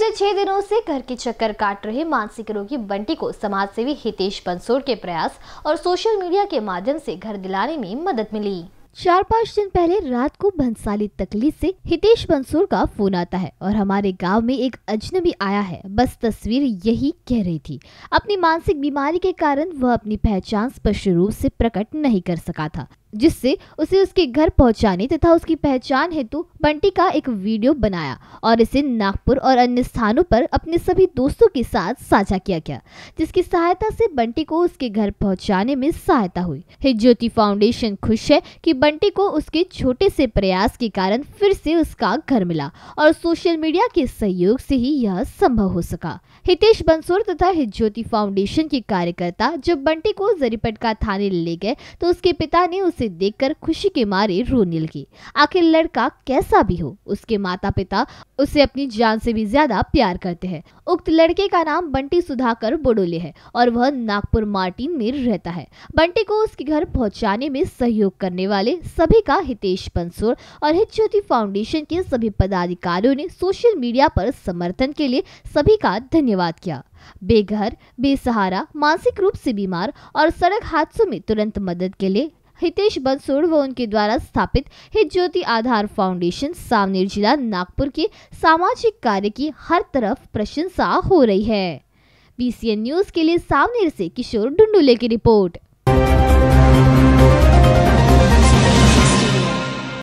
पिछले छह दिनों से घर के चक्कर काट रहे मानसिक रोगी बंटी को समाज सेवी हितेश बंसोड़ के प्रयास और सोशल मीडिया के माध्यम से घर दिलाने में मदद मिली चार पाँच दिन पहले रात को भंसाली तकली से हितेश बंसोर का फोन आता है और हमारे गांव में एक अजनबी आया है बस तस्वीर यही कह रही थी अपनी मानसिक बीमारी के कारण वह अपनी पहचान स्पष्ट रूप से प्रकट नहीं कर सका था जिससे उसे उसके घर पहुंचाने तथा उसकी पहचान हेतु बंटी का एक वीडियो बनाया और इसे नागपुर और अन्य स्थानों पर अपने सभी दोस्तों के साथ साझा किया गया जिसकी सहायता से बंटी को उसके घर पहुंचाने में सहायता हुई हे ज्योति फाउंडेशन खुश है कि बंटी को उसके छोटे से प्रयास के कारण फिर से उसका घर मिला और सोशल मीडिया के सहयोग से ही यह संभव हो सका हितेश बंसोर तथा हित ज्योति फाउंडेशन के कार्यकर्ता जब बंटी को जरीपटका थाने ले गए तो उसके पिता ने उसे देखकर खुशी के मारे रोने लगी आखिर लड़का कैसा भी हो उसके माता पिता उसे अपनी जान से भी ज्यादा प्यार करते हैं उक्त लड़के का नाम बंटी सुधाकर बोडोले है और वह नागपुर मार्टिन में रहता है बंटी को उसके घर पहुंचाने में सहयोग करने वाले सभी का हितेश बंसोर और हितज्योति फाउंडेशन के सभी पदाधिकारियों ने सोशल मीडिया पर समर्थन के लिए सभी का धन्यवाद किया बेघर बेसहारा मानसिक रूप से बीमार और सड़क हादसों में तुरंत मदद के लिए हितेश बंसोड़ व उनके द्वारा स्थापित हित ज्योति आधार फाउंडेशन सावनेर जिला नागपुर के सामाजिक कार्य की हर तरफ प्रशंसा हो रही है बीसीएन न्यूज के लिए सामनेर से किशोर डुंडुले की रिपोर्ट